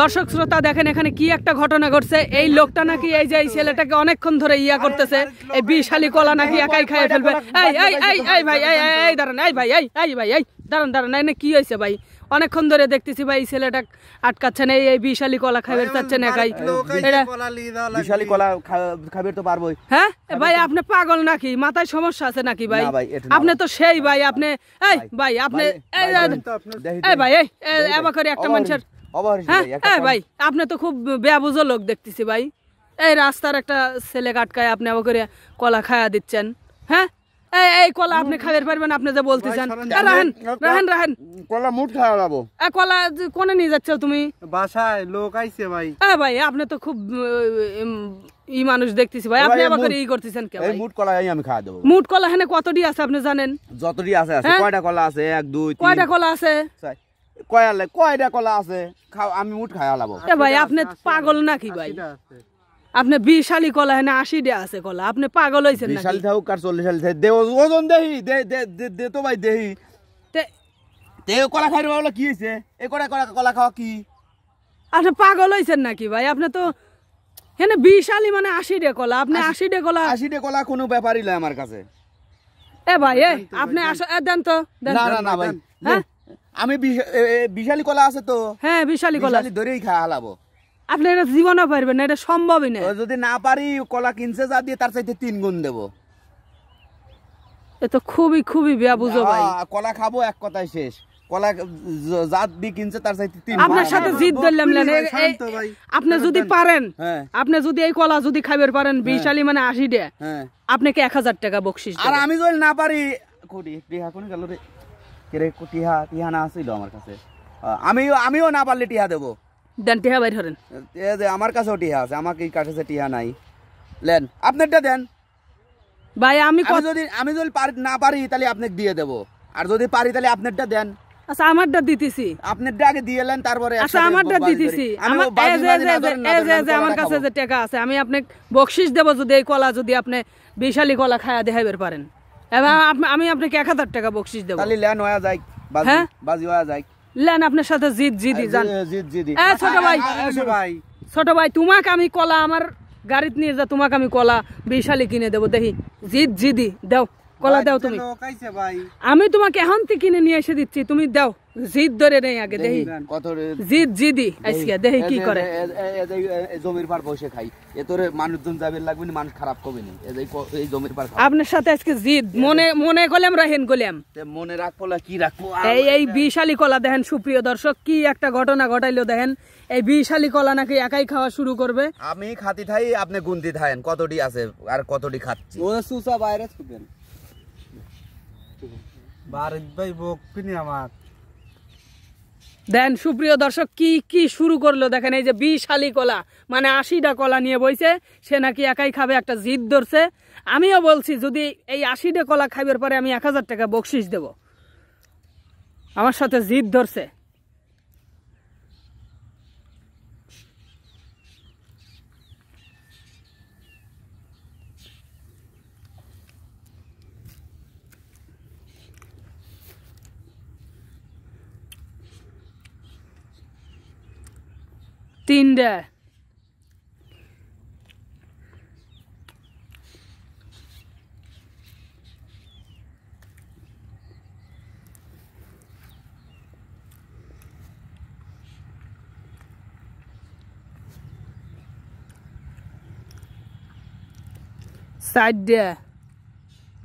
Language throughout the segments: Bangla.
দর্শক শ্রোতা দেখেন এখানে কি একটা ঘটনা ঘটছে এই লোকটা নাকি এই যে এই ছেলেটাকে অনেকক্ষণ ধরে ইয়া করতেছে এই বিশালী কলা নাকি একাই খাইয়ে ফেলবে এই ভাই এই ভাই এই এই দাঁড়ান এই ভাই এই ভাই এই দাঁড়ান দাঁড়ান এনে কি হয়েছে ভাই অনেকক্ষণ ধরে দেখতেছি ভাই ছেলেটা আটকাচ্ছে না এই বিশালি কলা খাবার না একাই এটা বিশালি কলা খাবার তো পারবই হ্যাঁ ভাই আপনি পাগল নাকি মাথায় সমস্যা আছে নাকি ভাই আপনি তো সেই ভাই আপনি এই ভাই আপনি এই ভাই এই এবা করে একটা মানুষের হ্যাঁ ভাই আপনি তো খুব ব্যবজো লোক দেখতেছি ভাই এই রাস্তার একটা ছেলে কাটকায় আপনি আবার করে কলা খায়া দিচ্ছেন হ্যাঁ এই কলা আপনি খাবার পারবেন আপনি যে বলতে রাহেন রাহেন রাহেন কলা মুঠ খাওয়া যাবো কলা কোনে নিয়ে যাচ্ছ তুমি বাসায় লোক আইছে ভাই এ ভাই আপনি তো খুব ই মানুষ দেখতেছি ভাই আপনি আমাকে করে ই করতেছেন কে ভাই মুট কলা আমি খাওয়া দেব মুট কলা হেনে কতটি আছে আপনি জানেন যতটি আছে আছে হ্যাঁ? কয়টা কলা আছে 1 2 3 কয়টা কলা আছে কয়ালে কয়টা কলা আছে খাও আমি মুট খাওয়া লাবো এ ভাই আপনি পাগল নাকি ভাই আপনি বিশালি কলা এনে আশি ডে আছে কলা আপনি পাগল হয়েছেন বিশালি থাকুক আর চল্লিশ সালি থাকুক ওজন দেহি দে তো ভাই দেহি কলা খাই কি হয়েছে এ কলা কলা কলা খাওয়া কি আপনি পাগল হয়েছেন নাকি ভাই আপনি তো এখানে বিশালি মানে আশি ডে কলা আপনি আশি ডে কলা আশি ডে কলা কোনো ব্যাপারই না আমার কাছে এ ভাই এ আপনি আসো দেন তো না না না ভাই হ্যাঁ আমি বিশালি কলা আছে তো হ্যাঁ বিশালি কলা ধরেই খা হালাবো আপনি এটা জীবনে পারবেন না এটা সম্ভবই না যদি না পারি কলা কিনছে যা দিয়ে তার চাইতে তিন গুণ দেবো এতো খুবই খুবই বেয়া বুঝো ভাই কলা খাবো এক কথাই শেষ কলা জাত বি কিনছে তার চাইতে তিন আপনার সাথে জিদ ধরলাম না আপনি যদি পারেন হ্যাঁ। আপনি যদি এই কলা যদি খাবার পারেন হ্যাঁ। বিশালি মানে আশি দে হ্যাঁ। আপনাকে এক হাজার টাকা বকশিস আর আমি যদি না পারি কোটি টিহা কোন গেল রে কোটিহা টিহা না আসছিল আমার কাছে আমিও আমিও না পারলে টিহা দেবো দেন টিহা বাইর করেন আমার কাছেও টিহা আছে আমার কাছে টিহা নাই লেন আপনারটা দেন ভাই আমি যদি আমি যদি না পারি তাহলে আপনাকে দিয়ে দেবো আর যদি পারি তাহলে আপনারটা দেন আচ্ছা আমারটা দিতেছি আগে দিয়ে তারপরে আচ্ছা আমারটা দিতেছি আমার কাছে যে টাকা আছে আমি আপনাকে বকশিস দেবো যদি এই কলা যদি আপনি বিশালি কলা খায়া দেখাইবার পারেন আমি আপনাকে এক হাজার টাকা বকশিস দেবো খালি লেন হয়ে যায় হ্যাঁ? বাজি হয়ে যায় লেন আপনার সাথে জিত জিদি যান ছোট ভাই ছোট ভাই তোমাকে আমি কলা আমার গাড়িতে নিয়ে যা তোমাকে আমি কলা বিশালে কিনে দেবো দেখি জিত জিদি দেও কলা দাও তুমি আমি তোমাকে এখন থেকে কিনে নিয়ে এসে দিচ্ছি তুমি দাও জিদ ধরে নেই আগে দেখি জিদ জিদি আইসিয়া দেখি কি করে জমির পার বসে খাই এ তোরে মানুষজন যাবে লাগবে না মানুষ খারাপ করবে না এই এই জমির পার আপনার সাথে আজকে জিদ মনে মনে গলেম রাহেন গলেম মনে রাখবো কি রাখবো এই এই বিশালি কলা দেখেন সুপ্রিয় দর্শক কি একটা ঘটনা ঘটাইলো দেখেন এই বিশালি কলা নাকি একাই খাওয়া শুরু করবে আমি খাতি থাই আপনি গুনতি থাকেন কতটি আছে আর কতটি খাচ্ছি ওরা সুসা বাইরে ছুটেন দেন সুপ্রিয় দর্শক কি কি শুরু করলো দেখেন এই যে বিশ আলি কলা মানে আশিটা কলা নিয়ে বইছে সে নাকি একাই খাবে একটা জিদ ধরছে আমিও বলছি যদি এই আশিটা কলা খাইবার পরে আমি এক হাজার টাকা বকশিস দেব আমার সাথে জিদ ধরছে তিনটা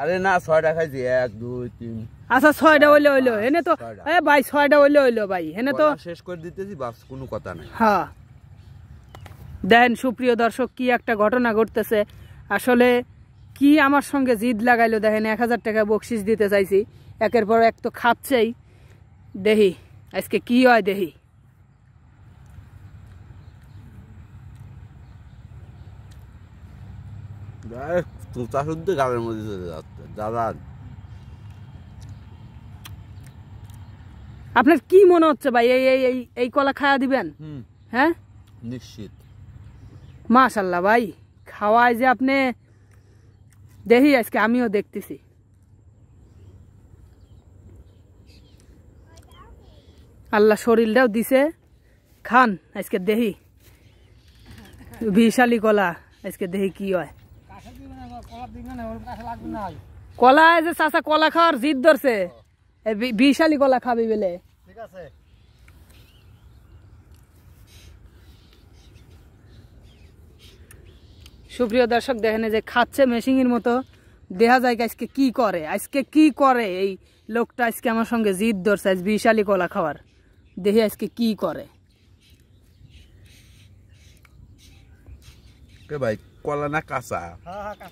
আরে না ছয়টা খাইছি এক দুই তিন আচ্ছা ছয়টা হইলে হইলো এনে তো এ ভাই ছয়টা হইলে হইলো ভাই এনে তো শেষ করে দিতেছি বাস কোনো কথা নাই হ্যাঁ দেন সুপ্রিয় দর্শক কি একটা ঘটনা ঘটতেছে আসলে কি আমার সঙ্গে জিদ লাগাইলো দেখেন এক হাজার টাকা বকশিস দিতে চাইছি একের পর এক তো খাচ্ছেই দেহি আজকে কি হয় দেহি আপনার কি মনে হচ্ছে ভাই এই এই এই কলা খায়া দিবেন হ্যাঁ নিশ্চিত মাশাল্লা ভাই খাওয়ায় যে আপনি দেখি আজকে আমিও দেখতেছি আল্লাহ শরীরটাও দিছে খান আজকে দেহি বিশালী কলা আজকে দেহি কি হয় কলা চাচা কলা খাওয়ার জিদ ধরছে বিশালী কলা খাবি বেলে ঠিক আছে সুপ্রিয় দর্শক দেখেন যে খাচ্ছে মেশিংয়ের মতো দেহা যায় আজকে কি করে আজকে কি করে এই লোকটা আজকে আমার সঙ্গে জিদ ধরছে আজ বিশালি কলা খাওয়ার দেখি আজকে কি করে ভাই কলা না কাঁচা হ্যাঁ, হ্যাঁ,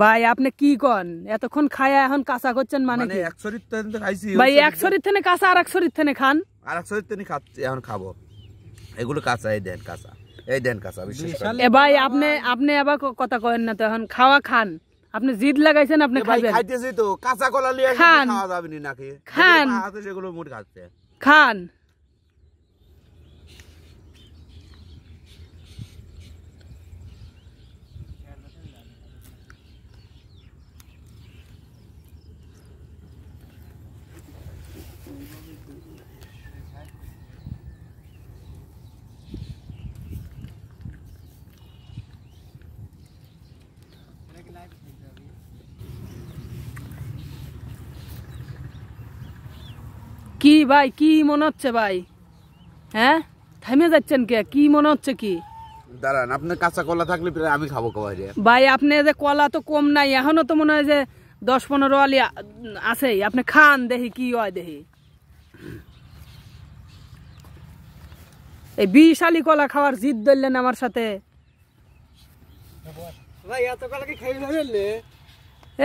ভাই আপনি কি কন এতক্ষণ খায়া এখন কাঁচা করছেন মানে, মানে ভাই এক শরীর থেকে কাঁচা আর এক শরীর থেকে খান আর এক শরীর থেকে খাচ্ছি এখন খাবো এগুলো কাঁচাই দেন কাঁচা এই দেন কাঁচা বিশেষ করে এ ভাই আপনি আপনি আবার কথা কয়েন না তো এখন খাওয়া খান আপনি জিদ লাগাইছেন আপনি খাবেন খাইতেছি তো কাঁচা কলা লিয়া খাওয়া যাবে নাকি খান সেগুলো মুট খাচ্ছে খান কি ভাই কি মনে হচ্ছে ভাই হ্যাঁ থামে যাচ্ছেন কে কি মনে হচ্ছে কি দাঁড়ান আপনি কাঁচা কলা থাকলে আমি খাবো কবাই ভাই আপনি যে কলা তো কম নাই এখনো তো মনে হয় যে দশ পনেরো আলি আছে আপনি খান দেখি কি হয় দেখি এই বিশ আলি কলা খাওয়ার জিদ ধরলেন আমার সাথে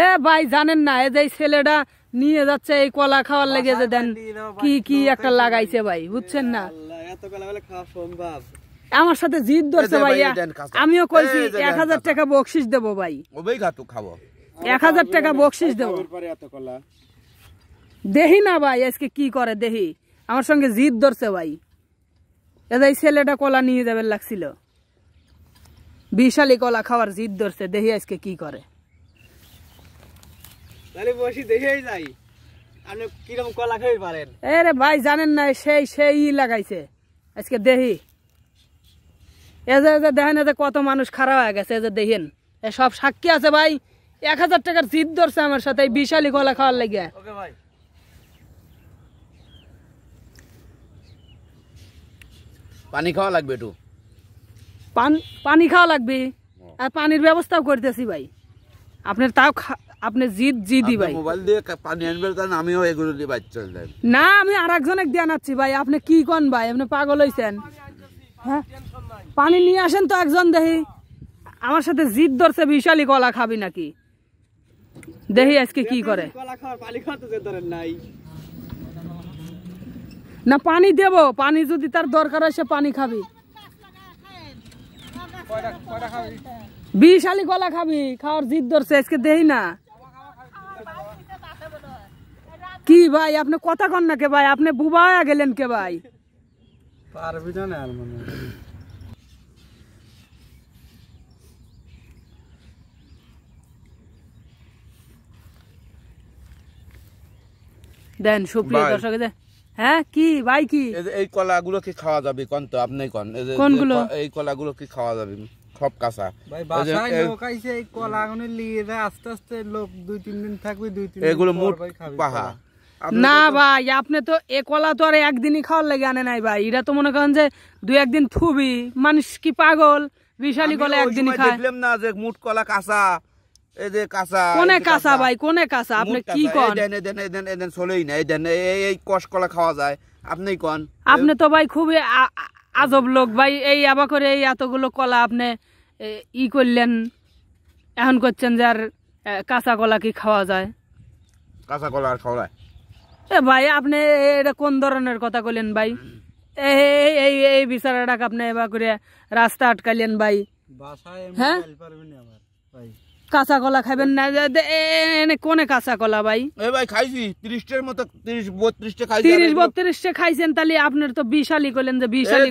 এ ভাই জানেন না এই যে ছেলেটা নিয়ে যাচ্ছে এই কলা খাওয়ার লেগে যে দেন কি কি একটা লাগাইছে ভাই বুঝছেন না আমার সাথে জিদ ধরছে ভাই আমিও কইছি এক হাজার টাকা বকশিস দেবো ভাই খাবো এক হাজার টাকা বকশিস দেবো দেহি না ভাই আজকে কি করে দেহি আমার সঙ্গে জিদ ধরছে ভাই এদাই ছেলেটা কলা নিয়ে যাবে লাগছিল বিশালী কলা খাওয়ার জিদ ধরছে দেহি আজকে কি করে তাহলে বসি দেশেই যাই আপনি কিরকম কলা খেয়ে পারেন আরে ভাই জানেন না সেই সেই লাগাইছে আজকে দেহি এ যে দেখেন এতে কত মানুষ খারাপ হয়ে গেছে এ যে দেখেন এ সব সাক্ষী আছে ভাই এক হাজার টাকার জিদ ধরছে আমার সাথে এই কলা খাওয়ার লেগে ভাই পানি খাওয়া লাগবে একটু পানি খাওয়া লাগবে আর পানির ব্যবস্থাও করতেছি ভাই আপনার তাও আপনি জিদ জিদি ভাই মোবাইল দিয়ে পানি আনবেন তাহলে আমিও এগুলো দিয়ে বাইর চলে না আমি আর একজনের দিয়ে আনাচ্ছি ভাই আপনি কি কন ভাই আপনি পাগল হইছেন হ্যাঁ পানি নিয়ে আসেন তো একজন দেখি আমার সাথে জিদ ধরছে বিশালই কলা খাবি নাকি দেখি আজকে কি করে না পানি দেব পানি যদি তার দরকার হয় সে পানি খাবি বিশালি কলা খাবি খাওয়ার জিদ ধরছে আজকে দেই না কি ভাই আপনি কথা কন না কে ভাই আপনি বুবা গেলেন কে ভাই পারবি না আর মনে দেন সুপ্রিয় দর্শক হ্যাঁ কি ভাই কি এই কলাগুলো কি খাওয়া যাবে কন তো আপনি কন কোনগুলো এই কলাগুলো কি খাওয়া যাবে সব কাঁচা এই কলাগুলো নিয়ে আস্তে আস্তে লোক দুই তিন দিন থাকবে দুই তিন এগুলো মোট পাহা না ভাই আপনি তো একলা তো আর একদিনই খাওয়ার লেগে আনে নাই ভাই এটা তো মনে করেন যে দুই একদিন থুবি মানুষ কি পাগল বিশালি কলা একদিনই খায় না যে মুট কলা কাঁচা কোনে কাঁচা ভাই কোনে কাঁচা আপনি এই কষ কলা খাওয়া যায় আপনি কন আপনি তো ভাই খুবই আজব লোক ভাই এই আবার করে এই এতগুলো কলা আপনি ই করলেন এখন করছেন যে আর কাঁচা কলা কি খাওয়া যায় কাঁচা কলা খাওয়া যায় এ ভাই আপনি এটা কোন ধরনের কথা কলেন ভাই এই এই এই বিচারাটাকে আপনি এবার করে রাস্তা আটকালেন ভাই হ্যাঁ কাঁচা কলা খাবেন না কোনে কাঁচা কলা ভাই এ ভাই খাইছি ত্রিশের মতো ত্রিশ 32 খাইছি 30 খাইছেন তাহলে আপনার তো 20 করলেন যে 20 আলি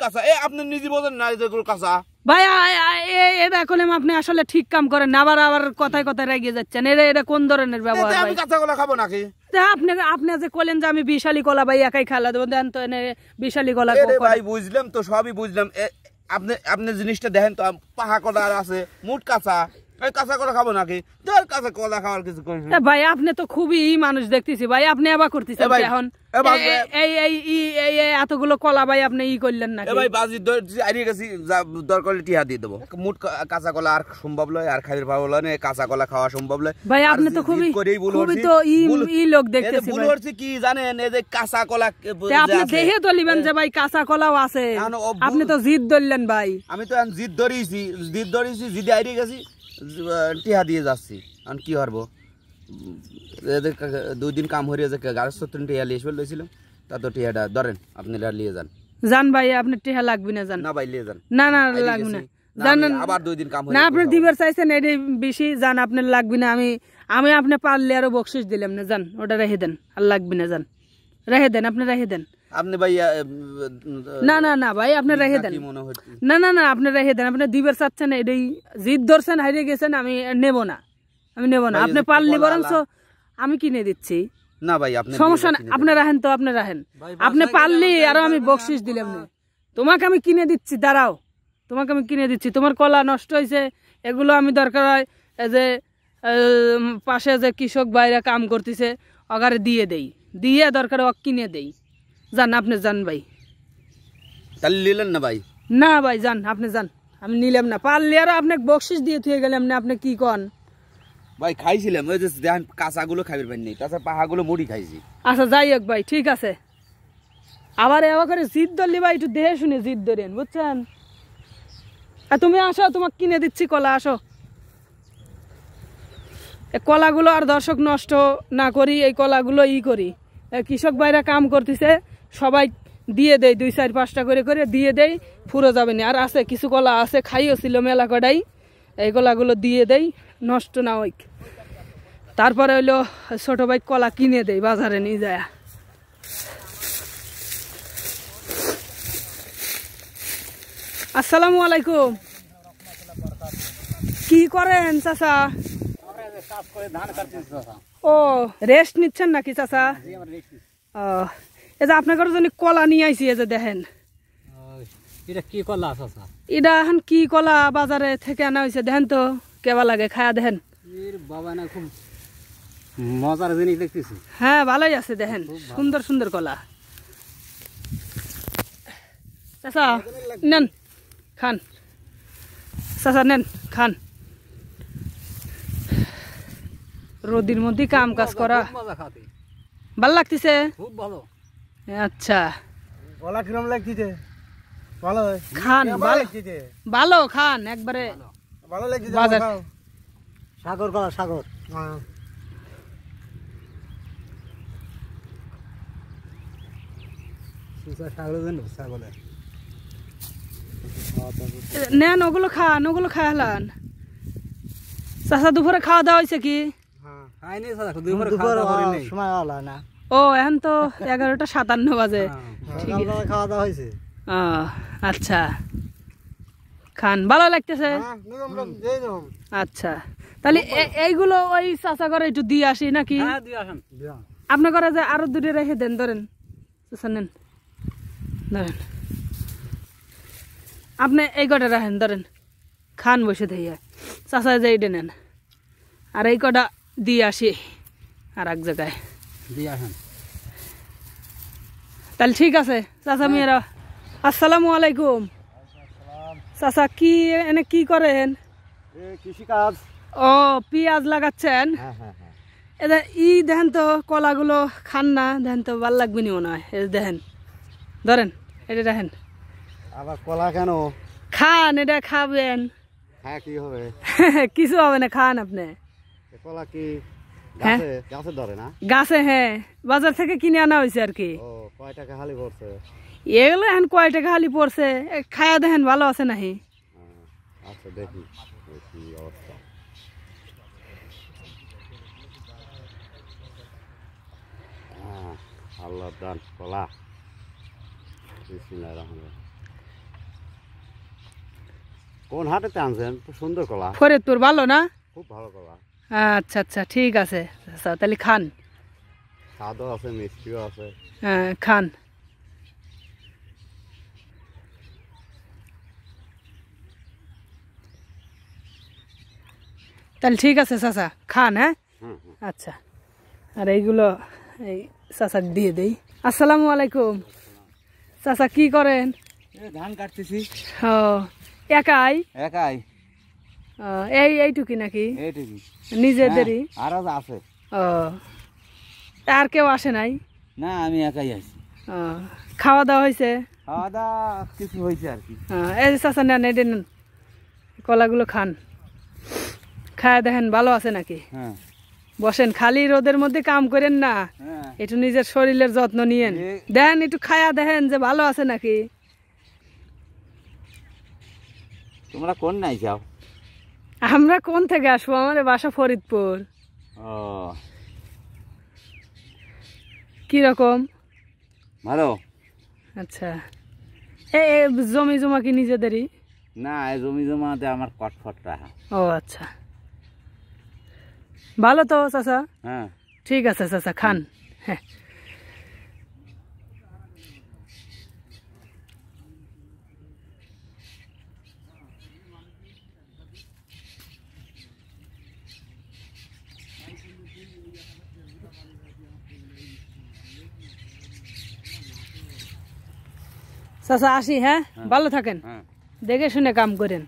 কাঁচা এ আপনি নিজে বলেন না এগুলো কাঁচা ভাই আপনি আসলে ঠিক কাম করেন আবার আবার কথায় কথায় রেগে যাচ্ছেন এটা কোন ধরনের ব্যবহার আমি কাঁচা কলা খাবো নাকি আপনি আপনি যে কলেন যে আমি বিশালি কলা ভাই একাই খেলা দেবো দেন তো এনে বিশালি কলা ভাই বুঝলাম তো সবই বুঝলাম আপনি আপনি জিনিসটা দেখেন তো পাহা কলা আছে মুট কাঁচা এই কাঁচা কলা খাবো নাকি তোর কলা খাওয়ার কিছু ভাই আপনি তো খুবই মানুষ দেখতেছি ভাই আপনি করতেছেন এখন এই এই এতগুলো কলা ভাই আপনি ই করলেন ভাই বাজি গেছি দিয়ে মুট কাঁচা কলা আর সম্ভব নয় আর না কাঁচা কলা খাওয়া সম্ভব নয় ভাই আপনি তো খুবই খুবই তো ই লোক দেখতেছি কি জানেন এই যে কাঁচা কলা আপনি দেখে তো লিবেন যে হ্যাঁ। ভাই কাঁচা কলাও আছে আপনি তো জিদ ধরলেন ভাই আমি তো জিদ ধরিয়েছি জিদ ধরিয়েছি জিদে হারিয়ে গেছি টিহা দিয়ে যাচ্ছি এখন কী হারবো দুই দিন কাম হরিয়ে যে গাড়ির সত্তর টিহা লিয়ে এসে তা তো টিহাটা ধরেন আপনারা নিয়ে যান যান ভাই আপনি টিহা লাগবে না যান না ভাই নিয়ে যান না না লাগবে না আবার দুই দিন কাম না আপনি দিবার চাইছেন না আমি আমি আপনি পারলে আরো বকশিস দিলাম না যান ওটা রেখে দেন আর লাগবে না যান রেখে দেন আপনি রেখে দেন আপনি ভাই না না না ভাই আপনি রেখে দেন না না না আপনি রেখে দেন আপনি দুইবার চাচ্ছেন এটাই জিদ ধরছেন হারিয়ে গেছেন আমি নেব না আমি নেব না আপনি পারলি বরঞ্চ আমি কিনে দিচ্ছি না ভাই আপনি সমস্যা না আপনি রাখেন তো আপনি রাখেন আপনি পারলি আরো আমি বকশিস দিলাম তোমাকে আমি কিনে দিচ্ছি দাঁড়াও তোমাকে আমি কিনে দিচ্ছি তোমার কলা নষ্ট হয়েছে এগুলো আমি দরকার হয় যে পাশে যে কৃষক বাইরে কাম করতেছে অগারে দিয়ে দেই দিয়ে দরকার ও কিনে দেয় জান আপনি যান ভাই তাহলে নিলেন না ভাই না ভাই যান আপনি যান আমি নিলাম না পারলে আর আপনাকে বকশিস দিয়ে থুয়ে গেলাম না আপনি কি কন ভাই খাইছিলাম ওই যে দেখেন কাঁচাগুলো খাইবেন পারেন নাই তাছাড়া পাহাগুলো মুড়ি খাইছি আচ্ছা যাই হোক ভাই ঠিক আছে আবার এবার করে জিদ ধরলি ভাই একটু দেহে শুনে জিদ ধরেন বুঝছেন তুমি আসো তোমাকে কিনে দিচ্ছি কলা আসো কলাগুলো আর দর্শক নষ্ট না করি এই কলাগুলো ই করি কৃষক ভাইরা কাম করতেছে সবাই দিয়ে দেয় দুই চার পাঁচটা করে করে দিয়ে দেয় ফুরো যাবে না আর আছে কিছু কলা আছে খাইও ছিল মেলা কটাই এই কলাগুলো দিয়ে দেয় নষ্ট না ওই তারপরে হইলো ছোট ভাই কলা কিনে দেয় বাজারে নিয়ে যায় আসসালামু আলাইকুম কি করেন চাচা ও রেস্ট নিচ্ছেন নাকি চাচা ও এই যে আপনাদের জন্য কলা নিয়ে আইছি এই যে দেখেন এটা কি কলা এখন কি কলা বাজারে থেকে আনা হয়েছে দেখেন তো কেবা লাগে খায়া দেখেন মজার জিনিস দেখতেছি হ্যাঁ ভালোই আছে দেখেন সুন্দর সুন্দর কলা চাচা নেন খান চাচা নেন খান রোদির মধ্যে কাম কাজ করা ভাল লাগতেছে খুব ভালো আচ্ছা গলা কিরম লাগতেছে ভালো খান ভালো খান একবারে ভালো লাগতেছে সাগর গলা সাগর হ্যাঁ। নেন ওগুলো খান ওগুলো দুপুরে খাওয়া দাওয়া হয়েছে কি খাইনি হ্যাঁ। দুপুরে সময় না ও এখন তো এগারোটা সাতান্ন বাজে হ্যাঁ, হ্যাঁ, আচ্ছা খান ভালো লাগতেছে হ্যাঁ, আচ্ছা তাহলে এইগুলো ওই চাষা করে একটু দিয়ে আসি নাকি আপনার ঘরে যে আরো দূরে রেখে দেন ধরেন নেন ধরেন আপনি এই কটা রাখেন ধরেন খান বসে থেকে চাচা যে নেন আর এই কটা দিয়ে আসি আর এক জায়গায় তাহলে ঠিক আছে চাচা মেয়েরা আসসালামু আলাইকুম চাচা কি এনে কি করেন ও পিয়াজ লাগাচ্ছেন হ্যাঁ, হ্যাঁ, হ্যাঁ। ই দেখেন তো কলাগুলো খান না দেখেন তো ভাল লাগবে নি মনে হয় দেখেন ধরেন এটা দেখেন আবার কলা কেন খান এটা খাবেন হ্যাঁ কি হবে কিছু হবে না খান আপনি কলা কি হ্যাঁ? গাছে হ্যাঁ বাজার থেকে কিনে আনা হয়েছে আর কি টাকা হালি পড়ছে এগুলো এখন কয় টাকা হালি পড়ছে খায়া দেখেন ভালো আছে নাহি আচ্ছা, হ্যাঁ, আল্লাহ দান কলা কোন হাটেতে আনছেন সুন্দর কলা ফরিদপুর ভালো না খুব ভালো কলা আচ্ছা আচ্ছা ঠিক আছে সসা তালি খান সা দ আছে মিষ্টি আছে হ্যাঁ খান তাহলে ঠিক আছে সসা খান হ্যাঁ আচ্ছা আর এইগুলো এই সসা দিয়ে দেই আসসালামু আলাইকুম সসা কি করেন ধান কাটতেছি ও একা আই একা আই এই এইটুকি নাকি হ্যাঁ, আর কেউ আসে নাই খাওয়া দাওয়া কলাগুলো খান খায় দেখেন ভালো আছে নাকি হ্যাঁ। বসেন খালি রোদের মধ্যে কাম করেন না হ্যাঁ। একটু নিজের শরীরের যত্ন নিয়েন দেন একটু খায়া দেখেন যে ভালো আছে নাকি তোমরা কোন নাই যাও আমরা কোন থেকে আসবো আমাদের বাসা ফরিদপুর কিরকম ভালো আচ্ছা এ জমি জমা কি নিজেদেরই না এই জমি জমাতে আমার কটফট রাখা ও আচ্ছা ভালো তো চাচা হ্যাঁ ঠিক আছে চাচা খান হ্যাঁ চাচা আসি হ্যাঁ, হ্যাঁ। ভালো থাকেন হ্যাঁ। দেখে শুনে কাম করেন